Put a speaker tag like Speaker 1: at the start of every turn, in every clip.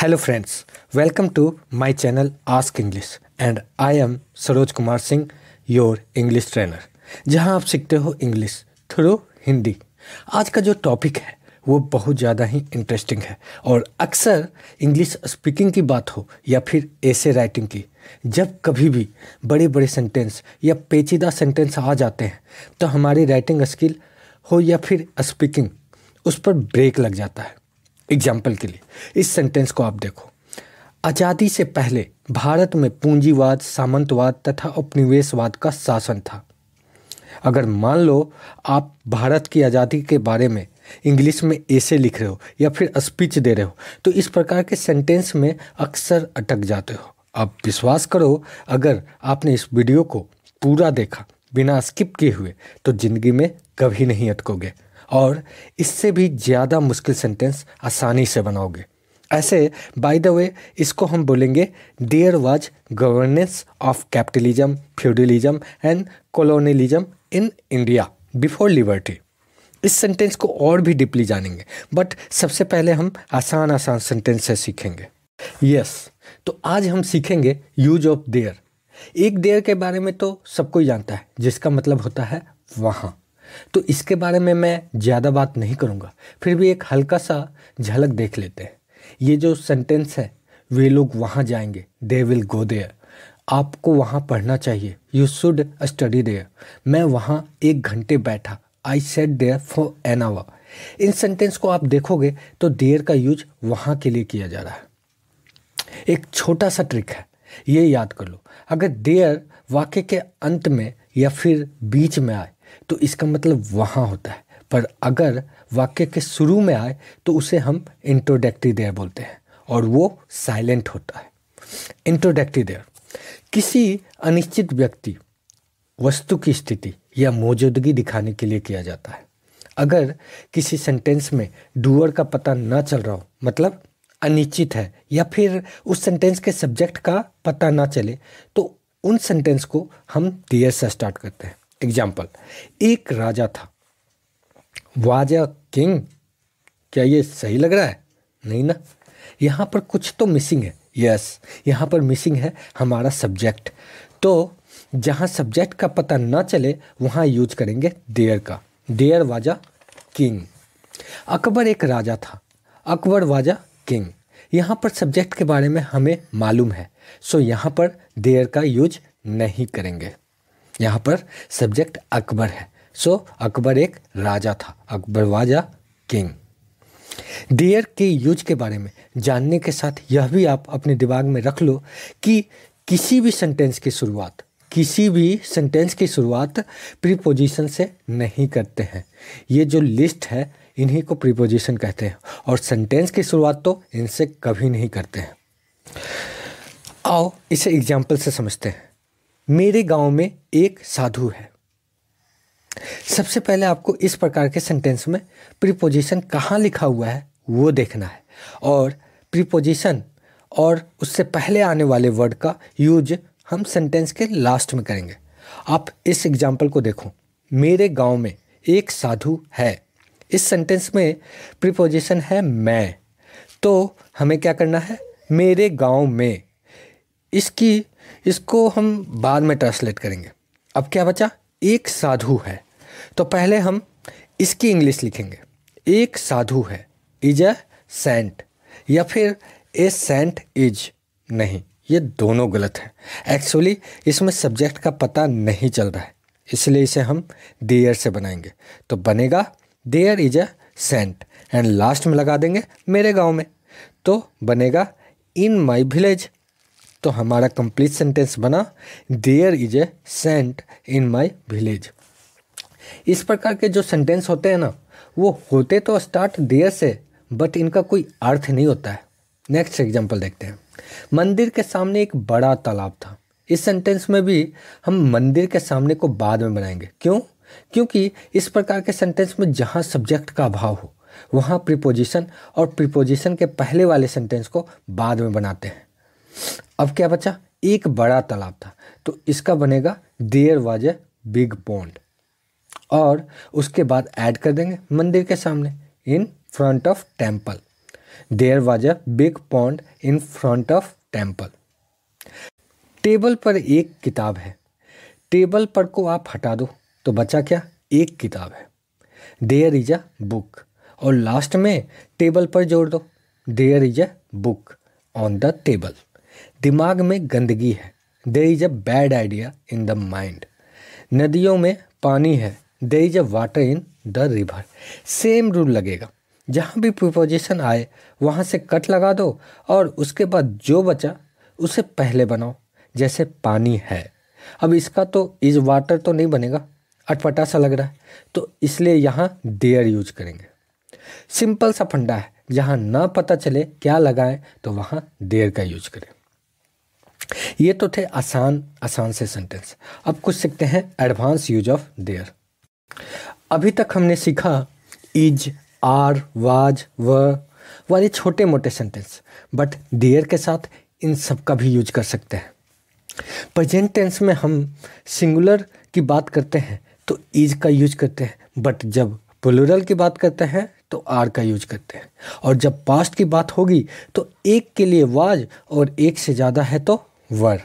Speaker 1: hello friends welcome to my channel ask English and I am Saroj Kumar Singh your English trainer जहां आप सीखते हो English through Hindi आज का जो टॉपिक है वो बहुत ज़्यादा ही इंटरेस्टिंग है और अक्सर इंग्लिश स्पीकिंग की बात हो या फिर ऐसे राइटिंग की जब कभी भी बड़े बड़े सेंटेंस या पेचीदा सेंटेंस आ जाते हैं तो हमारी राइटिंग स्किल हो या फिर स्पीकिंग उस पर ब्रेक लग जाता है एग्जाम्पल के लिए इस सेंटेंस को आप देखो आज़ादी से पहले भारत में पूंजीवाद सामंतवाद तथा उपनिवेशवाद का शासन था अगर मान लो आप भारत की आज़ादी के बारे में इंग्लिश में ऐसे लिख रहे हो या फिर स्पीच दे रहे हो तो इस प्रकार के सेंटेंस में अक्सर अटक जाते हो आप विश्वास करो अगर आपने इस वीडियो को पूरा देखा बिना स्किप किए हुए तो ज़िंदगी में कभी नहीं अटकोगे और इससे भी ज़्यादा मुश्किल सेंटेंस आसानी से बनाओगे ऐसे बाय द वे इसको हम बोलेंगे there was governance of capitalism feudalism and colonialism in India before liberty इस सेंटेंस को और भी डीपली जानेंगे बट सबसे पहले हम आसान आसान सेंटेंस से सीखेंगे यस yes, तो आज हम सीखेंगे यूज ऑफ देयर एक देयर के बारे में तो सबको जानता है जिसका मतलब होता है वहाँ तो इसके बारे में मैं ज़्यादा बात नहीं करूँगा फिर भी एक हल्का सा झलक देख लेते हैं ये जो सेंटेंस है वे लोग वहाँ जाएंगे दे विल गो देयर आपको वहाँ पढ़ना चाहिए यू शुड स्टडी देयर मैं वहाँ एक घंटे बैठा I sat there for an hour इन सेंटेंस को आप देखोगे तो देयर का यूज वहाँ के लिए किया जा रहा है एक छोटा सा ट्रिक है ये याद कर लो अगर देयर वाक्य के अंत में या फिर बीच में आए तो इसका मतलब वहाँ होता है पर अगर वाक्य के शुरू में आए तो उसे हम इंट्रोडक्टरी देयर बोलते हैं और वो साइलेंट होता है इंट्रोडक्टरी देयर किसी अनिश्चित व्यक्ति वस्तु की स्थिति या मौजूदगी दिखाने के लिए किया जाता है अगर किसी सेंटेंस में डूअर का पता ना चल रहा हो मतलब अनिश्चित है या फिर उस सेंटेंस के सब्जेक्ट का पता ना चले तो उन सेंटेंस को हम देयर से स्टार्ट करते हैं एग्जाम्पल एक राजा था वाज अ किंग क्या ये सही लग रहा है नहीं ना यहाँ पर कुछ तो मिसिंग है यस yes, यहाँ पर मिसिंग है हमारा सब्जेक्ट तो जहाँ सब्जेक्ट का पता ना चले वहाँ यूज करेंगे देयर का देयर वाजा किंग अकबर एक राजा था अकबर वाजा किंग यहाँ पर सब्जेक्ट के बारे में हमें मालूम है सो यहाँ पर देयर का यूज नहीं करेंगे यहाँ पर सब्जेक्ट अकबर है सो अकबर एक राजा था अकबर वाजा किंग डियर के यूज के बारे में जानने के साथ यह भी आप अपने दिमाग में रख लो कि किसी भी सेंटेंस की शुरुआत किसी भी सेंटेंस की शुरुआत प्रीपोजिशन से नहीं करते हैं ये जो लिस्ट है इन्हीं को प्रीपोजिशन कहते हैं और सेंटेंस की शुरुआत तो इनसे कभी नहीं करते हैं आओ इसे एग्जाम्पल से समझते हैं मेरे गांव में एक साधु है सबसे पहले आपको इस प्रकार के सेंटेंस में प्रीपोजिशन कहाँ लिखा हुआ है वो देखना है और प्रीपोजिशन और उससे पहले आने वाले वर्ड का यूज हम सेंटेंस के लास्ट में करेंगे आप इस एग्जाम्पल को देखो मेरे गांव में एक साधु है इस सेंटेंस में प्रीपोजिशन है मैं तो हमें क्या करना है मेरे गांव में इसकी इसको हम बाद में ट्रांसलेट करेंगे अब क्या बचा एक साधु है तो पहले हम इसकी इंग्लिश लिखेंगे एक साधु है इज अ सेंट या फिर ए सेंट इज नहीं ये दोनों गलत हैं एक्चुअली इसमें सब्जेक्ट का पता नहीं चल रहा है इसलिए इसे हम देयर से बनाएंगे तो बनेगा there is a saint and last में लगा देंगे मेरे गांव में तो बनेगा इन माई विलेज तो हमारा कंप्लीट सेंटेंस बना there is a saint in my village इस प्रकार के जो सेंटेंस होते हैं ना वो होते तो स्टार्ट देयर से बट इनका कोई अर्थ नहीं होता है नेक्स्ट एग्जाम्पल देखते हैं मंदिर के सामने एक बड़ा तालाब था इस सेंटेंस में भी हम मंदिर के सामने को बाद में बनाएंगे क्यों क्योंकि इस प्रकार के सेंटेंस में जहाँ सब्जेक्ट का अभाव हो वहाँ प्रिपोजिशन और प्रिपोजिशन के पहले वाले सेंटेंस को बाद में बनाते हैं अब क्या बचा एक बड़ा तालाब था तो इसका बनेगा there was a big pond और उसके बाद ऐड कर देंगे मंदिर के सामने in front of temple there was a big pond in front of temple table पर एक किताब है टेबल पर को आप हटा दो तो बचा क्या एक किताब है देयर इज अ बुक और लास्ट में टेबल पर जोड़ दो there is a book on the table दिमाग में गंदगी है there is a bad idea in the mind नदियों में पानी है there is a water in the river same rule लगेगा जहाँ भी प्रिपोजिशन आए वहाँ से कट लगा दो और उसके बाद जो बचा उसे पहले बनाओ जैसे पानी है अब इसका तो इज वाटर तो नहीं बनेगा अटपटा सा लग रहा है तो इसलिए यहाँ देयर यूज करेंगे सिंपल सा फंडा है जहाँ ना पता चले क्या लगाएं तो वहाँ देर का यूज करें ये तो थे आसान आसान से सेंटेंस अब कुछ सीखते हैं एडवांस यूज ऑफ देयर अभी तक हमने सीखा इज आर वाज व वाले छोटे मोटे सेंटेंस बट देयर के साथ इन सब का भी यूज कर सकते हैं प्रेजेंट टेंस में हम सिंगुलर की बात करते हैं तो इज का यूज करते हैं बट जब प्लुरल की बात करते हैं तो आर का यूज करते हैं और जब पास्ट की बात होगी तो एक के लिए वाज और एक से ज़्यादा है तो वर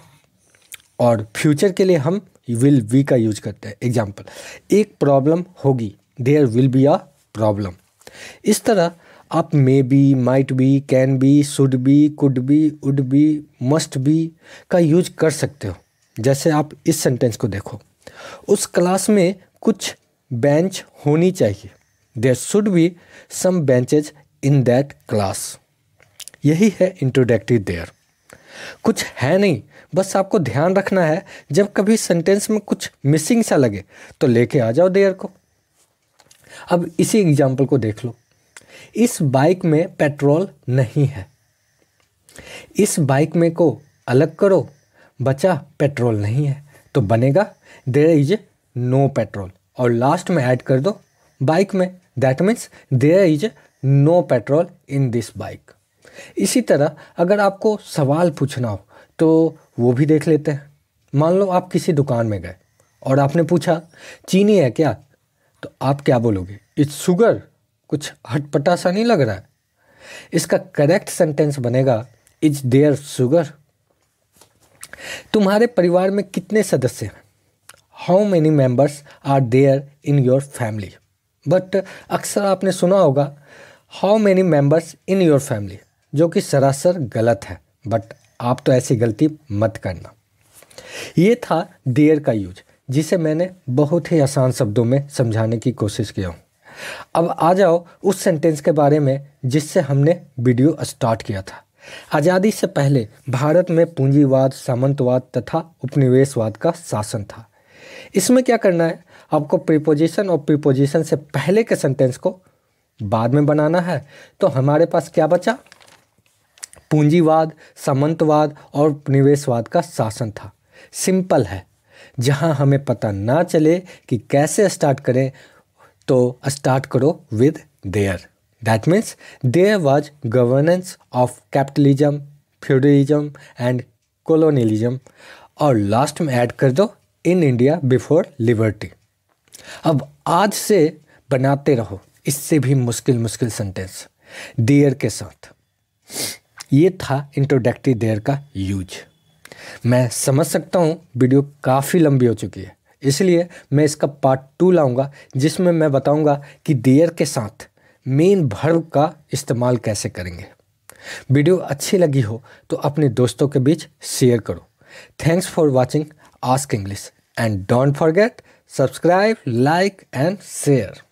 Speaker 1: और फ्यूचर के लिए हम विल वी का यूज करते हैं एग्जाम्पल एक प्रॉब्लम होगी there will be a problem इस तरह आप may be might be can be should be could be would be must be का यूज कर सकते हो जैसे आप इस सेंटेंस को देखो उस क्लास में कुछ बेंच होनी चाहिए there should be some benches in that class यही है इंट्रोडक्टिव देयर कुछ है नहीं बस आपको ध्यान रखना है जब कभी सेंटेंस में कुछ मिसिंग सा लगे तो लेके आ जाओ देर को अब इसी एग्जाम्पल को देख लो इस बाइक में पेट्रोल नहीं है इस बाइक में को अलग करो बचा पेट्रोल नहीं है तो बनेगा देर इज नो पेट्रोल और लास्ट में ऐड कर दो बाइक में that means there is no petrol in this bike इसी तरह अगर आपको सवाल पूछना हो तो वो भी देख लेते हैं मान लो आप किसी दुकान में गए और आपने पूछा चीनी है क्या तो आप क्या बोलोगे इट्स शुगर कुछ हटपटा सा नहीं लग रहा है इसका करेक्ट सेंटेंस बनेगा इज देयर शुगर तुम्हारे परिवार में कितने सदस्य हैं how many members are there in your family but अक्सर आपने सुना होगा how many members in your family जो कि सरासर गलत है बट आप तो ऐसी गलती मत करना ये था देर का यूज जिसे मैंने बहुत ही आसान शब्दों में समझाने की कोशिश किया हूँ अब आ जाओ उस सेंटेंस के बारे में जिससे हमने वीडियो स्टार्ट किया था आज़ादी से पहले भारत में पूंजीवाद सामंतवाद तथा उपनिवेशवाद का शासन था इसमें क्या करना है आपको प्रीपोजिशन और प्रीपोजिशन से पहले के सेंटेंस को बाद में बनाना है तो हमारे पास क्या बचा पूंजीवाद सामंतवाद और उपनिवेशवाद का शासन था सिंपल है जहां हमें पता ना चले कि कैसे स्टार्ट करें तो स्टार्ट करो with there that means there was governance of capitalism feudalism and colonialism और लास्ट में ऐड कर दो इन इंडिया बिफोर लिबर्टी अब आज से बनाते रहो इससे भी मुश्किल मुश्किल सेंटेंस देयर के साथ ये था इंट्रोडक्टरी देयर का यूज मैं समझ सकता हूँ वीडियो काफ़ी लंबी हो चुकी है इसलिए मैं इसका पार्ट टू लाऊंगा जिसमें मैं बताऊंगा कि देयर के साथ मेन भर्व का इस्तेमाल कैसे करेंगे वीडियो अच्छी लगी हो तो अपने दोस्तों के बीच शेयर करो thanks for watching ask English and don't forget subscribe like and share